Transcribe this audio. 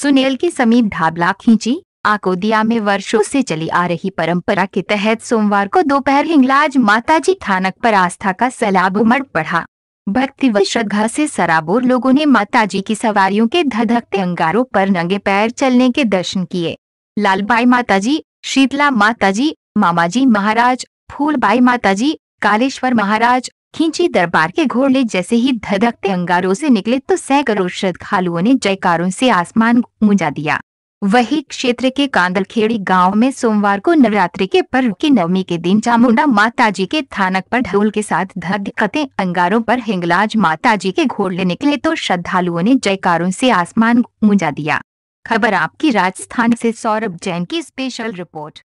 सुनेल के समीप ढाबला खींची आकोदिया में वर्षों से चली आ रही परंपरा के तहत सोमवार को दोपहर हिंगलाज माताजी थानक पर आस्था का सैलाब उमड़ पड़ा भक्ति व श्रद्धा से सराबोर लोगों ने माताजी की सवारियों के धधकते अंगारों पर नंगे पैर चलने के दर्शन किए लालबाई माताजी शीतला माताजी मामाजी महाराज फूलबाई माताजी कालेश्वर महाराज खींची दरबार के घोड़े जैसे ही धधकते अंगारों से निकले तो सैकड़ों श्रद्धालुओं ने जयकारों से आसमान गूंजा दिया वही क्षेत्र के कांदलखेड़ी गांव में सोमवार को नवरात्रि के पर्व की नवमी के दिन चामुंडा माताजी के थानक पर ढोल के साथ धधकते अंगारों पर हिंगलाज माता जी के घोड़े निकले तो श्रद्धालुओं ने जयकारों से आसमान गूंजा दिया खबर आपकी राजस्थान से सौरभ जैन की स्पेशल रिपोर्ट